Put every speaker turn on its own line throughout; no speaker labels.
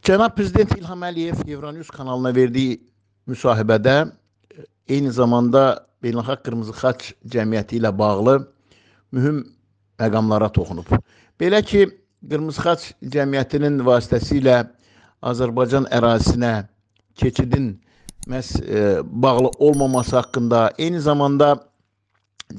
Cənab Prezident İlham Əliyev Euronews kanalına verdiyi müsahibədə e, eyni zamanda Beynəlxalq Qırmızı Xaç Cəmiyyəti ilə bağlı mühüm məqamlara toxunub. Belə ki, Qırmızı Xaç Cəmiyyətinin vasitəsilə Azərbaycan ərazisinə keçidin məhz e, bağlı olmaması haqqında, eyni zamanda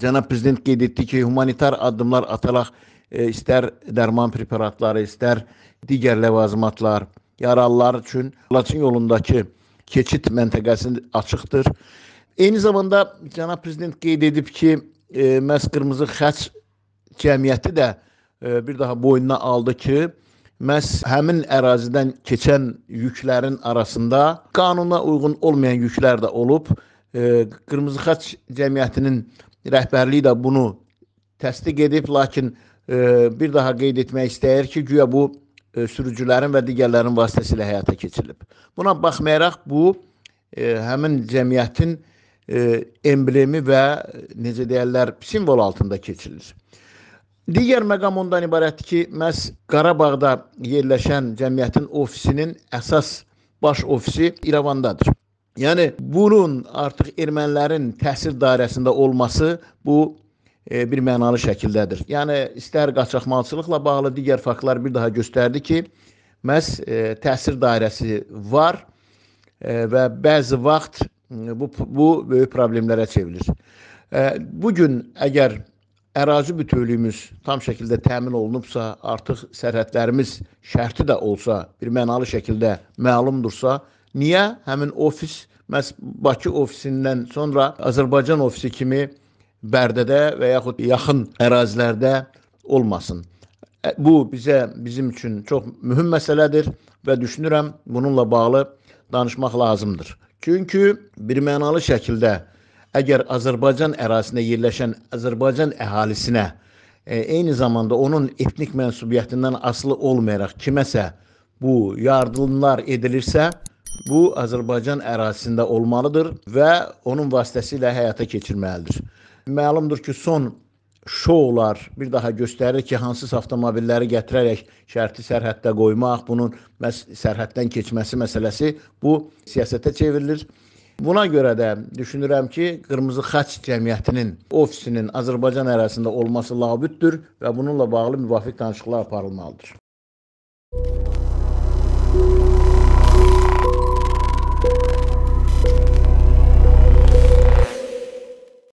Cənab Prezident qeyd etdi ki, humanitar addımlar ataraq e, istər dərman preparatları, istər digər ləvazimatlar, yaralılar üçün Laçın yolundakı keçid məntəqəsi açıqdır. Eyni zamanda cənab prezident qeyd edib ki, e, məhz qırmızı xəç cəmiyyəti də e, bir daha boynuna aldı ki, məhz həmin ərazidən keçən yüklərin arasında qanuna uyğun olmayan yüklər də olub. E, qırmızı xəç cəmiyyətinin rəhbərliyi də bunu təsdiq edib, lakin e, bir daha qeyd etmək istəyir ki, güya bu E, sürücülərin və digərlərin vasitəsilə həyata keçirilib. Buna baxmayaraq bu e, həmin cəmiyyətin e, emblemi və e, necə deyirlər, simvol altında keçirilir. Digər məqam ondan ibarətdir ki, məhz Qarabağda yerləşən cəmiyyətin ofisinin əsas baş ofisi İrəvandadır. Yəni bunun artıq ermənilərin təsir dairəsində olması bu E, bir mənalı şəkildədir. Yəni istər qaçaqmalçılıqla bağlı digər faktlar bir daha göstərdi ki, məhz e, təsir dairəsi var e, və bəzi vaxt bu bu böyük problemlərə çevrilir. Bu gün əgər ərazi bütövlüyümüz tam şəkildə təmin olunubsa, artıq sərhədlərimiz şərti də olsa, bir mənalı şəkildə məlumdursa, niyə həmin ofis məhz Bakı ofisindən sonra Azərbaycan ofisi kimi Bərdədə və yaxud yaxın ərazilərdə olmasın. E, bu bizə bizim üçün çox mühüm məsələdir və düşünürəm bununla bağlı danışmaq lazımdır. Çünki birmənalı şəkildə əgər Azərbaycan ərazisində yerləşən Azərbaycan əhalisinə e, eyni zamanda onun etnik mənsubiyyətindən asılı olmayaraq kiməsə bu yardımlar edilirsə, bu Azərbaycan ərazisində olmalıdır və onun vasitəsilə həyata keçirilməlidir. Məlumdur ki, son şoular bir daha göstərir ki, hansısa avtomobilləri gətirərək şərti sərhəddə qoymaq, bunun məs sərhəddən keçməsi məsələsi bu siyasətə çevrilir. Buna görə də düşünürəm ki, Qırmızı Xəç Cəmiyyətinin ofisinin Azərbaycan ərazisində olması labüddür və bununla bağlı müvafiq danışıqlar aparılmalıdır.